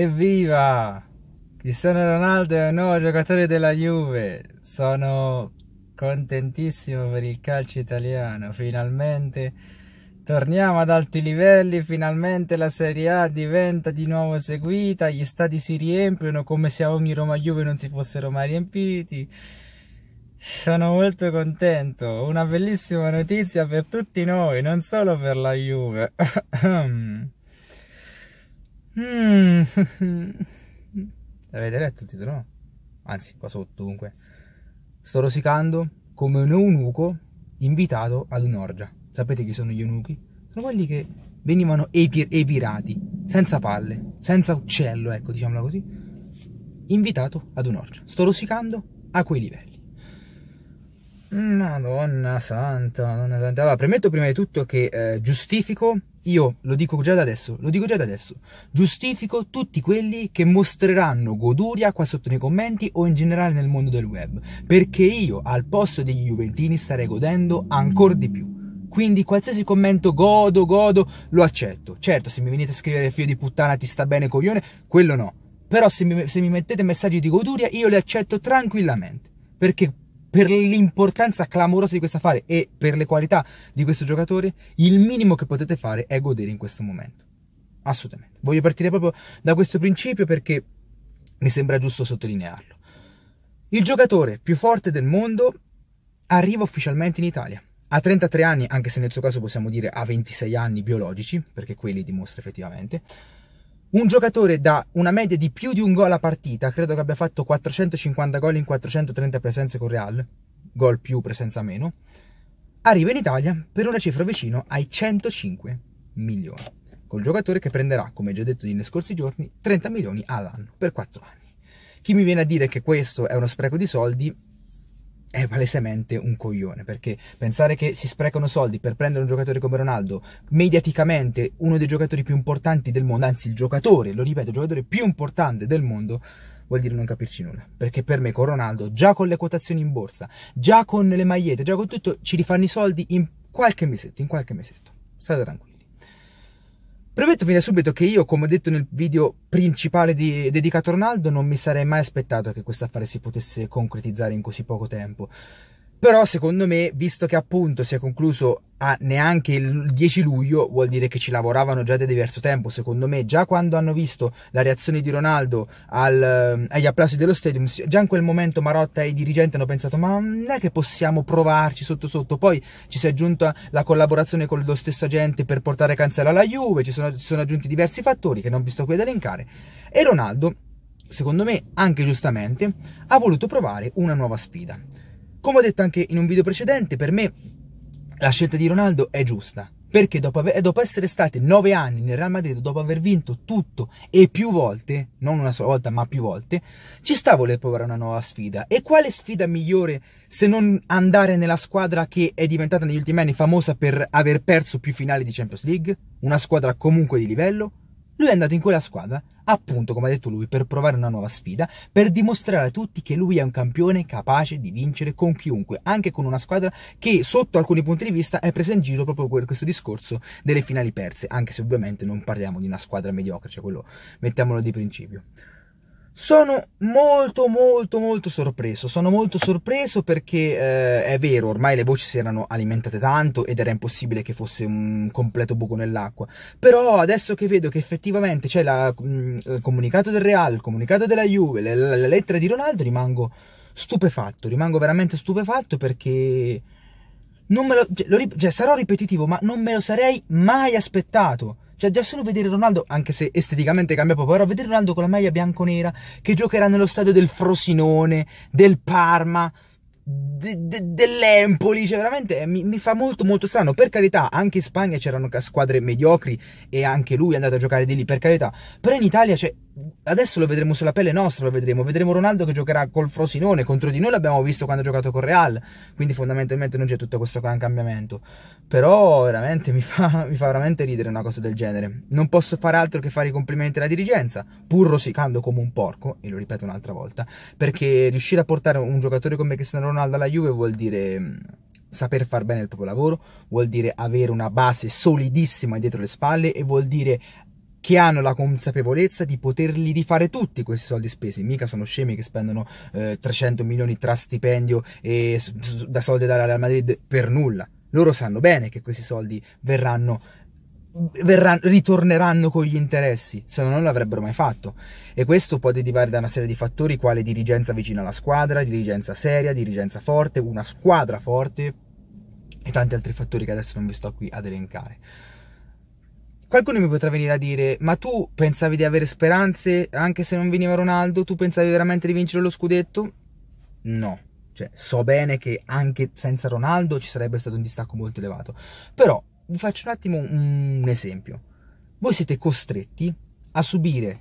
Evviva! Cristiano Ronaldo è un nuovo giocatore della Juve. Sono contentissimo per il calcio italiano. Finalmente torniamo ad alti livelli. Finalmente la Serie A diventa di nuovo seguita. Gli stati si riempiono come se a ogni Roma Juve non si fossero mai riempiti. Sono molto contento, una bellissima notizia per tutti noi, non solo per la Juve. Mm. L'avete letto il titolo? No? Anzi, qua sotto comunque. Sto rosicando come un eunuco invitato ad un'orgia. Sapete chi sono gli eunuchi? Sono quelli che venivano epi- epirati, senza palle, senza uccello, ecco, diciamola così. Invitato ad un'orgia. Sto rosicando a quei livelli. Madonna santa, madonna santa. Allora, premetto prima di tutto che eh, giustifico io lo dico già da adesso, lo dico già da adesso. Giustifico tutti quelli che mostreranno goduria qua sotto nei commenti o in generale nel mondo del web, perché io al posto degli Juventini starei godendo ancora di più. Quindi qualsiasi commento godo, godo, lo accetto. Certo, se mi venite a scrivere figlio di puttana ti sta bene coglione, quello no. Però se mi, se mi mettete messaggi di goduria io li accetto tranquillamente, perché per l'importanza clamorosa di questo affare e per le qualità di questo giocatore, il minimo che potete fare è godere in questo momento. Assolutamente. Voglio partire proprio da questo principio perché mi sembra giusto sottolinearlo. Il giocatore più forte del mondo arriva ufficialmente in Italia. A 33 anni, anche se nel suo caso possiamo dire a 26 anni biologici, perché quelli dimostra effettivamente, un giocatore da una media di più di un gol a partita, credo che abbia fatto 450 gol in 430 presenze con Real, gol più presenza meno, arriva in Italia per una cifra vicino ai 105 milioni, col giocatore che prenderà, come già detto negli scorsi giorni, 30 milioni all'anno per 4 anni. Chi mi viene a dire che questo è uno spreco di soldi è palesemente un coglione perché pensare che si sprecano soldi per prendere un giocatore come Ronaldo, mediaticamente uno dei giocatori più importanti del mondo, anzi il giocatore, lo ripeto, il giocatore più importante del mondo, vuol dire non capirci nulla. Perché per me con Ronaldo, già con le quotazioni in borsa, già con le magliette, già con tutto, ci rifanno i soldi in qualche mesetto, in qualche mesetto. State tranquilli. Premetto fin da subito che io, come ho detto nel video principale di, dedicato a Ronaldo, non mi sarei mai aspettato che questo affare si potesse concretizzare in così poco tempo. Però secondo me, visto che appunto si è concluso a neanche il 10 luglio vuol dire che ci lavoravano già da diverso tempo. Secondo me, già quando hanno visto la reazione di Ronaldo al, ehm, agli applausi dello stadium, già in quel momento Marotta e i dirigenti hanno pensato: ma non è che possiamo provarci sotto sotto. Poi ci si è aggiunta la collaborazione con lo stesso agente per portare Cancelo alla Juve. Ci sono, ci sono aggiunti diversi fattori che non vi sto qui ad elencare. E Ronaldo, secondo me, anche giustamente, ha voluto provare una nuova sfida. Come ho detto anche in un video precedente, per me la scelta di Ronaldo è giusta. Perché dopo, aver, dopo essere stati nove anni nel Real Madrid, dopo aver vinto tutto e più volte, non una sola volta ma più volte, ci sta a voler provare una nuova sfida. E quale sfida migliore se non andare nella squadra che è diventata negli ultimi anni famosa per aver perso più finali di Champions League? Una squadra comunque di livello, lui è andato in quella squadra, appunto, come ha detto lui, per provare una nuova sfida, per dimostrare a tutti che lui è un campione capace di vincere con chiunque, anche con una squadra che sotto alcuni punti di vista è presa in giro proprio per questo discorso delle finali perse, anche se ovviamente non parliamo di una squadra mediocre, cioè quello mettiamolo di principio. Sono molto molto molto sorpreso, sono molto sorpreso perché eh, è vero, ormai le voci si erano alimentate tanto ed era impossibile che fosse un completo buco nell'acqua, però adesso che vedo che effettivamente c'è la, il mm, eh, comunicato del Real, il comunicato della Juve, la, la, la lettera di Ronaldo, rimango stupefatto, rimango veramente stupefatto perché non me lo, cioè, lo, cioè, sarò ripetitivo, ma non me lo sarei mai aspettato. Cioè, già solo vedere Ronaldo, anche se esteticamente cambia poco, però vedere Ronaldo con la maglia bianconera che giocherà nello stadio del Frosinone, del Parma, de, de, dell'Empoli, cioè veramente eh, mi, mi, fa molto molto strano. Per carità, anche in Spagna c'erano squadre mediocri e anche lui è andato a giocare di lì, per carità. Però in Italia, cioè, adesso lo vedremo sulla pelle nostra, lo vedremo. Vedremo Ronaldo che giocherà col Frosinone contro di noi, l'abbiamo visto quando ha giocato con Real, quindi fondamentalmente non c'è tutto questo gran cambiamento. Però veramente mi fa, mi fa veramente ridere una cosa del genere. Non posso fare altro che fare i complimenti alla dirigenza, pur rosicando come un porco, e lo ripeto un'altra volta, perché riuscire a portare un giocatore come Cristiano Ronaldo alla Juve vuol dire mm, saper far bene il proprio lavoro, vuol dire avere una base solidissima dietro le spalle e vuol dire che hanno la consapevolezza di poterli rifare tutti questi soldi spesi, mica sono scemi che spendono eh, 300 milioni tra stipendio e da soldi dalla Real Madrid per nulla. Loro sanno bene che questi soldi verranno Verranno, ritorneranno con gli interessi, se no non l'avrebbero mai fatto. E questo può derivare da una serie di fattori, quale dirigenza vicina alla squadra, dirigenza seria, dirigenza forte, una squadra forte e tanti altri fattori che adesso non vi sto qui ad elencare. Qualcuno mi potrà venire a dire, ma tu pensavi di avere speranze anche se non veniva Ronaldo? Tu pensavi veramente di vincere lo scudetto? No. Cioè, so bene che anche senza Ronaldo ci sarebbe stato un distacco molto elevato. Però vi faccio un attimo un, esempio. Voi siete costretti a subire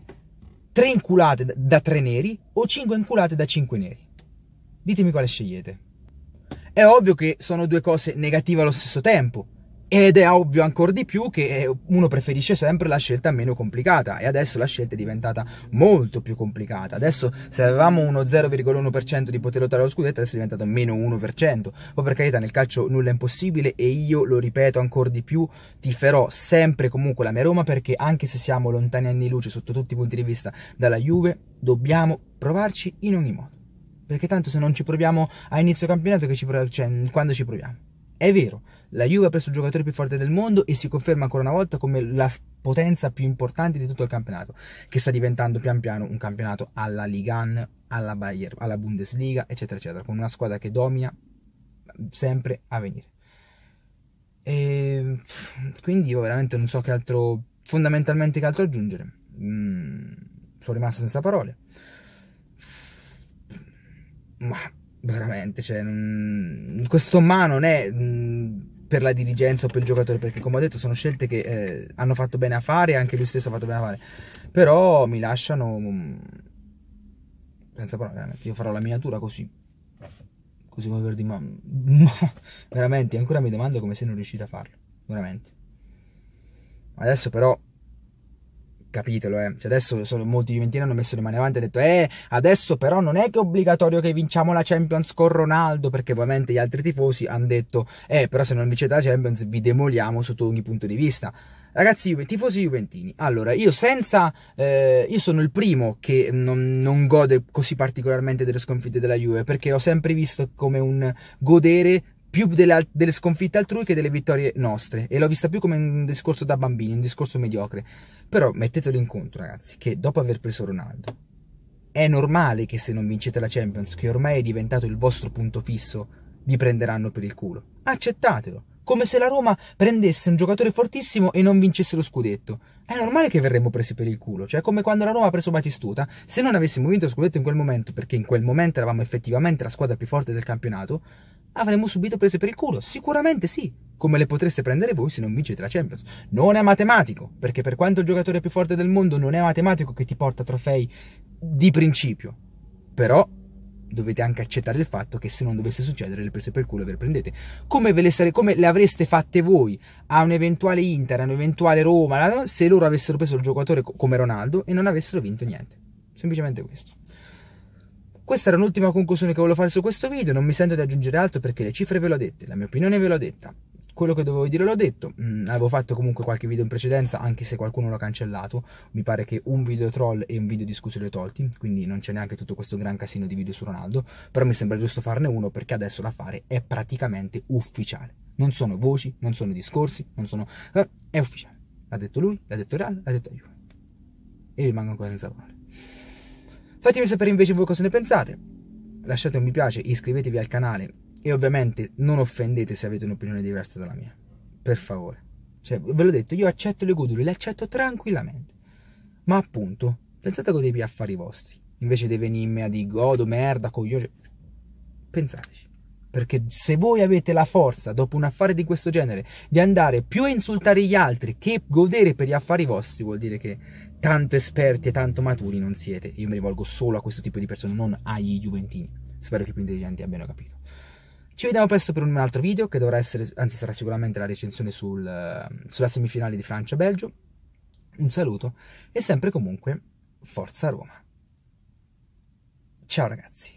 tre inculate da, tre neri o cinque inculate da cinque neri. Ditemi quale scegliete. È ovvio che sono due cose negative allo stesso tempo. Ed è ovvio ancora di più che eh, uno preferisce sempre la scelta meno complicata e adesso la scelta è diventata molto più complicata. Adesso se avevamo uno 0,1% di poter lottare allo scudetto adesso è diventato meno 1%. Poi per carità nel calcio nulla è impossibile e io lo ripeto ancora di più, ti tiferò sempre comunque la mia Roma perché anche se siamo lontani anni luce sotto tutti i punti di vista dalla Juve, dobbiamo provarci in ogni modo. Perché tanto se non ci proviamo a inizio campionato, ci prov- cioè, quando ci proviamo? È vero, la Juve ha preso il giocatore più forte del mondo e si conferma ancora una volta come la potenza più importante di tutto il campionato, che sta diventando pian piano un campionato alla Ligan, alla Bayer, alla Bundesliga, eccetera, eccetera, con una squadra che domina sempre a venire. E ehm, quindi io veramente non so che altro, fondamentalmente che altro aggiungere. Mm, sono rimasto senza parole. Ma veramente, cioè, non... questo ma non è mm, per la dirigenza o per il giocatore, perché come ho detto sono scelte che eh, hanno fatto bene a fare e anche lui stesso ha fatto bene a fare, però mi lasciano mm, senza parole, veramente, io farò la miniatura così, così come per di ma... ma veramente, ancora mi domando come siano riusciti a farlo, veramente. Adesso però capitelo, eh. Cioè adesso sono, molti juventini hanno messo le mani avanti e detto "Eh, adesso però non è che è obbligatorio che vinciamo la Champions con Ronaldo", perché ovviamente gli altri tifosi hanno detto "Eh, però se non vincete la Champions vi demoliamo sotto ogni punto di vista". Ragazzi, tifosi juventini, allora io senza, eh, io sono il primo che non, non, gode così particolarmente delle sconfitte della Juve perché ho sempre visto come un godere più delle, delle, sconfitte altrui che delle vittorie nostre e l'ho vista più come un discorso da bambini, un discorso mediocre. Però mettetelo in conto, ragazzi, che dopo aver preso Ronaldo è normale che se non vincete la Champions, che ormai è diventato il vostro punto fisso, vi prenderanno per il culo. Accettatelo, come se la Roma prendesse un giocatore fortissimo e non vincesse lo scudetto. È normale che verremmo presi per il culo, cioè come quando la Roma ha preso Batistuta, se non avessimo vinto lo scudetto in quel momento, perché in quel momento eravamo effettivamente la squadra più forte del campionato, avremmo subito prese per il culo, sicuramente sì, come le potreste prendere voi se non vincete la Champions. Non è matematico, perché per quanto il giocatore più forte del mondo non è matematico che ti porta trofei di principio, però dovete anche accettare il fatto che se non dovesse succedere le prese per culo ve le prendete. Come, ve le, sare, come le avreste fatte voi a un eventuale Inter, a un eventuale Roma, se loro avessero preso il giocatore come Ronaldo e non avessero vinto niente. Semplicemente questo. Questa era l'ultima conclusione che volevo fare su questo video, non mi sento di aggiungere altro perché le cifre ve le ho dette, la mia opinione ve l'ho detta. Quello che dovevo dire l'ho detto, mm, avevo fatto comunque qualche video in precedenza, anche se qualcuno l'ha cancellato, mi pare che un video troll e un video di discusso li ho tolti, quindi non c'è neanche tutto questo gran casino di video su Ronaldo, però mi sembra giusto farne uno perché adesso l'affare è praticamente ufficiale. Non sono voci, non sono discorsi, non sono... Eh, è ufficiale. L'ha detto lui, l'ha detto Real, l'ha detto io. E rimango ancora senza parole. Fatemi sapere invece voi cosa ne pensate. Lasciate un mi piace, iscrivetevi al canale e ovviamente non offendete se avete un'opinione diversa dalla mia. Per favore. Cioè, ve l'ho detto, io accetto le godure, le accetto tranquillamente. Ma appunto, pensate a godervi affari vostri, invece di venirmi a dire godo, merda, coglione. Cioè, pensateci. Perché se voi avete la forza, dopo un affare di questo genere, di andare più a insultare gli altri che godere per gli affari vostri, vuol dire che tanto esperti e tanto maturi non siete. Io mi rivolgo solo a questo tipo di persone, non agli Juventini. Spero che i più intelligenti abbiano capito. Ci vediamo presto per un altro video che dovrà essere, anzi sarà sicuramente la recensione sul, eh, sulla semifinale di Francia-Belgio. Un saluto e sempre comunque Forza Roma. Ciao ragazzi.